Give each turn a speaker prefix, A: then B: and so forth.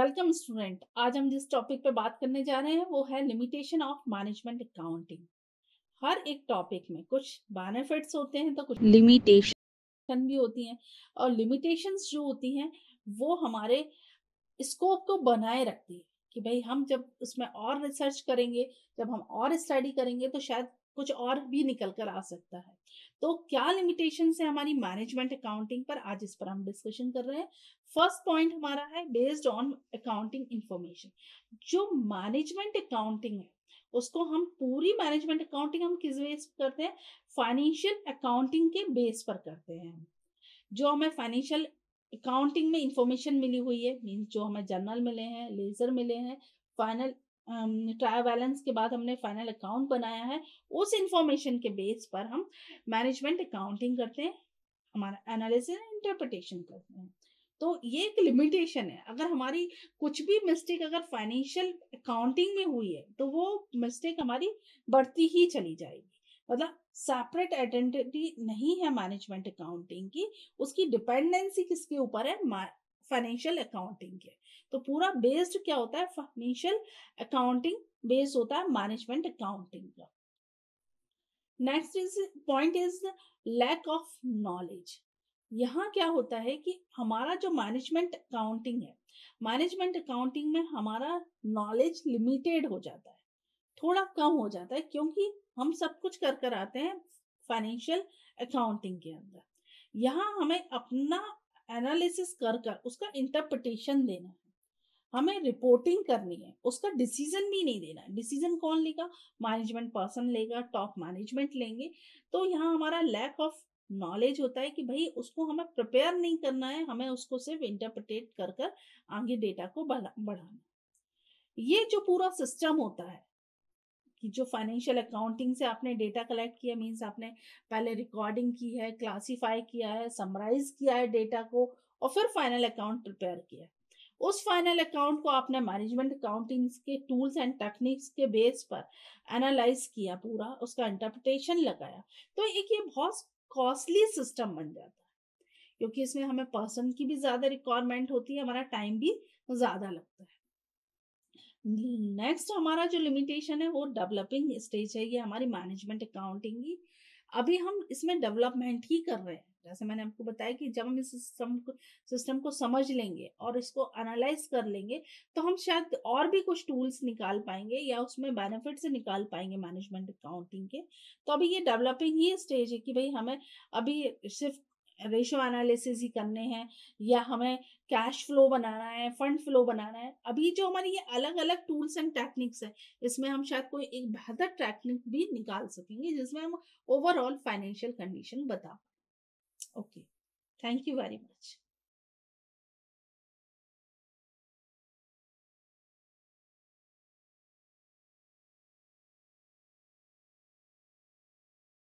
A: welcome student आज हम जिस टॉपिक पे बात करने जा रहे हैं वो है लिमिटेशन ऑफ मैनेजमेंट अकाउंटिंग हर एक टॉपिक में कुछ बेनिफिट्स होते हैं तो कुछ लिमिटेशन भी होती हैं और लिमिटेशंस जो होती हैं वो हमारे स्कोप को बनाए रखती है कि भाई हम जब उसमें और रिसर्च करेंगे जब हम और स्टडी करेंगे तो शायद कुछ और भी निकल कर आ सकता है तो क्या लिमिटेशन है हमारी मैनेजमेंट अकाउंटिंग पर आज इस पर हम डिस्कशन कर रहे हैं फर्स्ट पॉइंट हमारा है बेस्ड ऑन अकाउंटिंग इंफॉर्मेशन जो मैनेजमेंट अकाउंटिंग है उसको हम पूरी मैनेजमेंट अकाउंटिंग हम किस बेस पर करते हैं फाइनेंशियल अकाउंटिंग के बेस पर करते हैं जो हमें फाइनेंशियल अकाउंटिंग में इंफॉर्मेशन मिली हुई है मीन जो हमें जर्नल मिले हैं लेजर मिले हैं फाइनल ट्रायल बैलेंस के बाद हमने फाइनल अकाउंट बनाया है उस इंफॉर्मेशन के बेस पर हम मैनेजमेंट अकाउंटिंग करते हैं हमारा एनालिसिस इंटरप्रिटेशन करते हैं तो ये एक लिमिटेशन है अगर हमारी कुछ भी मिस्टेक अगर फाइनेंशियल अकाउंटिंग में हुई है तो वो मिस्टेक हमारी बढ़ती ही चली जाएगी मतलब सेपरेट आइडेंटिटी नहीं है मैनेजमेंट अकाउंटिंग की उसकी डिपेंडेंसी किसके ऊपर है फाइनेंशियल अकाउंटिंग के तो पूरा बेस्ड क्या होता है फाइनेंशियल अकाउंटिंग बेस्ड होता है मैनेजमेंट अकाउंटिंग का next is point is lack of knowledge यहाँ क्या होता है कि हमारा जो मैनेजमेंट अकाउंटिंग है मैनेजमेंट अकाउंटिंग में हमारा नॉलेज लिमिटेड हो जाता है थोड़ा कम हो जाता है क्योंकि हम सब कुछ कर कर आते हैं फाइनेंशियल अकाउंटिंग के अंदर यहाँ हमें अपना एनालिसिस कर कर उसका इंटरप्रिटेशन देना है हमें रिपोर्टिंग करनी है उसका डिसीजन भी नहीं देना है डिसीजन कौन लेगा मैनेजमेंट पर्सन लेगा टॉप मैनेजमेंट लेंगे तो यहाँ हमारा लैक ऑफ नॉलेज होता है कि भाई उसको हमें प्रिपेयर नहीं करना है हमें उसको सिर्फ इंटरप्रिटेट कर कर आगे डेटा को बढ़ाना ये जो पूरा सिस्टम होता है कि जो फाइनेंशियल अकाउंटिंग से आपने डेटा कलेक्ट किया मीन्स आपने पहले रिकॉर्डिंग की है क्लासीफाई किया है समराइज किया है डेटा को और फिर फाइनल अकाउंट प्रिपेयर किया उस फाइनल अकाउंट को आपने मैनेजमेंट अकाउंटिंग के टूल्स एंड टेक्निक्स के बेस पर एनालाइज किया पूरा उसका इंटरप्रिटेशन लगाया तो एक ये बहुत कॉस्टली सिस्टम बन जाता है क्योंकि इसमें हमें पर्सन की भी ज़्यादा रिक्वायरमेंट होती है हमारा टाइम भी ज़्यादा लगता है नेक्स्ट हमारा जो लिमिटेशन है वो डेवलपिंग स्टेज है ये हमारी मैनेजमेंट अकाउंटिंग की अभी हम इसमें डेवलपमेंट ही कर रहे हैं जैसे मैंने आपको बताया कि जब हम इस सिस्टम को सिस्टम को समझ लेंगे और इसको एनालाइज कर लेंगे तो हम शायद और भी कुछ टूल्स निकाल पाएंगे या उसमें बेनिफिट से निकाल पाएंगे मैनेजमेंट अकाउंटिंग के तो अभी ये डेवलपिंग ही स्टेज है कि भाई हमें अभी सिर्फ रेशो एनालिसिस ही करने हैं या हमें कैश फ्लो बनाना है फंड फ्लो बनाना है अभी जो हमारी ये अलग अलग टूल्स एंड टेक्निक्स है इसमें हम शायद कोई एक बेहतर टेक्निक भी निकाल सकेंगे जिसमें हम ओवरऑल फाइनेंशियल कंडीशन बता okay thank you very much